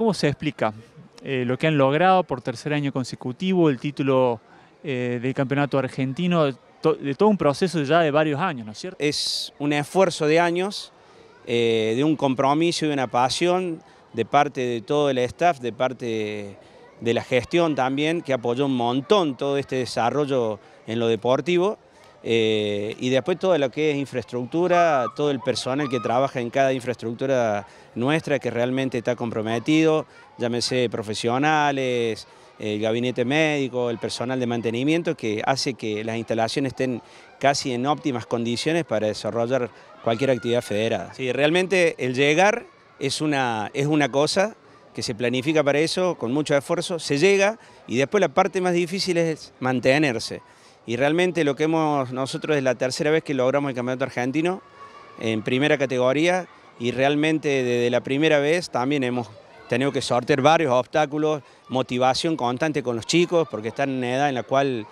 ¿Cómo se explica eh, lo que han logrado por tercer año consecutivo, el título eh, del campeonato argentino, de todo un proceso ya de varios años, ¿no es cierto? Es un esfuerzo de años, eh, de un compromiso y una pasión de parte de todo el staff, de parte de la gestión también, que apoyó un montón todo este desarrollo en lo deportivo. Eh, y después todo lo que es infraestructura, todo el personal que trabaja en cada infraestructura nuestra que realmente está comprometido, llámese profesionales, el gabinete médico, el personal de mantenimiento que hace que las instalaciones estén casi en óptimas condiciones para desarrollar cualquier actividad federada. Sí, realmente el llegar es una cosa que se planifica para eso con mucho esfuerzo, se llega y después la parte más difícil es mantenerse. Y realmente lo que hemos, nosotros es la tercera vez que logramos el campeonato argentino en primera categoría y realmente desde la primera vez también hemos tenido que sortear varios obstáculos, motivación constante con los chicos porque están en una edad en la cual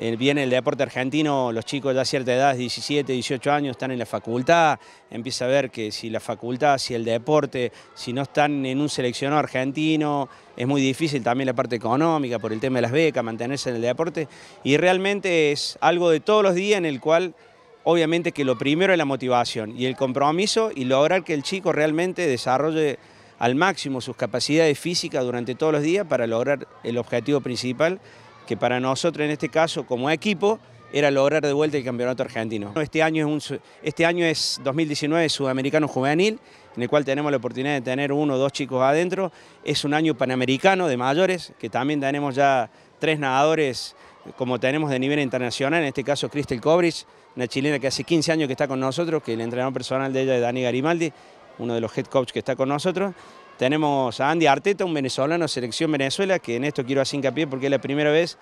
eh, viene el deporte argentino, los chicos ya a cierta edad, 17, 18 años, están en la facultad, empieza a ver que si la facultad, si el deporte, si no están en un seleccionado argentino, es muy difícil también la parte económica por el tema de las becas, mantenerse en el deporte, y realmente es algo de todos los días en el cual obviamente que lo primero es la motivación y el compromiso y lograr que el chico realmente desarrolle al máximo sus capacidades físicas durante todos los días para lograr el objetivo principal que para nosotros en este caso como equipo era lograr de vuelta el campeonato argentino. Este año es, este año es 2019 Sudamericano Juvenil, en el cual tenemos la oportunidad de tener uno o dos chicos adentro. Es un año panamericano de mayores, que también tenemos ya tres nadadores como tenemos de nivel internacional, en este caso Crystal Cobris, una chilena que hace 15 años que está con nosotros, que el entrenador personal de ella es Dani Garimaldi, uno de los head coach que está con nosotros. Tenemos a Andy Arteta, un venezolano, selección Venezuela, que en esto quiero hacer hincapié porque es la primera vez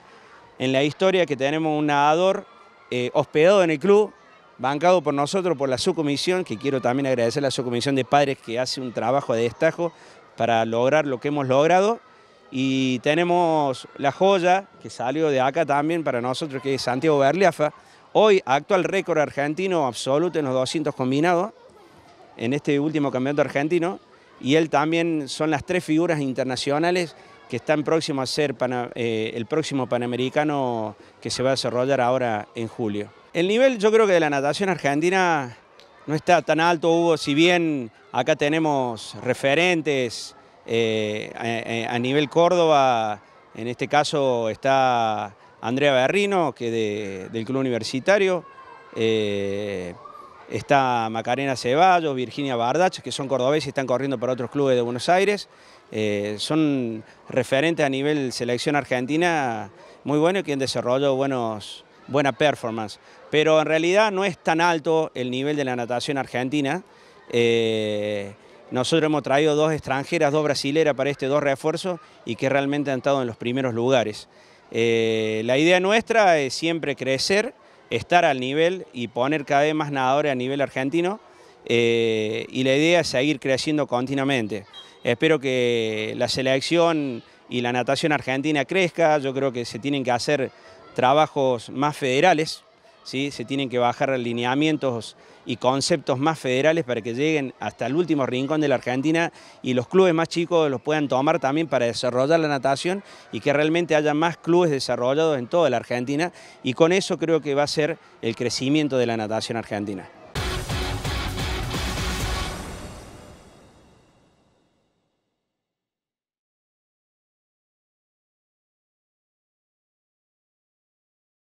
en la historia que tenemos un nadador eh, hospedado en el club, bancado por nosotros, por la subcomisión, que quiero también agradecer a la subcomisión de padres que hace un trabajo de destajo para lograr lo que hemos logrado. Y tenemos la joya que salió de acá también para nosotros, que es Santiago Berliafa, hoy actual récord argentino absoluto en los 200 combinados, en este último campeonato argentino y él también son las tres figuras internacionales que están próximos a ser eh, el próximo Panamericano que se va a desarrollar ahora en julio. El nivel yo creo que de la natación argentina no está tan alto, Hugo, si bien acá tenemos referentes eh, eh, a, nivel Córdoba, en este caso está Andrea Berrino, que de, del Club Universitario, está Macarena Ceballos, Virginia Bardach, que son cordobeses y están corriendo para otros clubes de Buenos Aires. Eh, son referentes a nivel selección argentina muy buenos y que han desarrollado buenos, buena performance. Pero en realidad no es tan alto el nivel de la natación argentina. Eh, nosotros hemos traído dos extranjeras, dos brasileras para este dos refuerzos y que realmente han estado en los primeros lugares. Eh, la idea nuestra es siempre crecer estar al nivel y poner cada vez más nadadores a nivel argentino eh, y la idea es seguir creciendo continuamente. Espero que la selección y la natación argentina crezca, yo creo que se tienen que hacer trabajos más federales, se tienen que bajar alineamientos y conceptos más federales para que lleguen hasta el último rincón de la Argentina y los clubes más chicos los puedan tomar también para desarrollar la natación y que realmente haya más clubes desarrollados en toda la Argentina y con eso creo que va a ser el crecimiento de la natación argentina.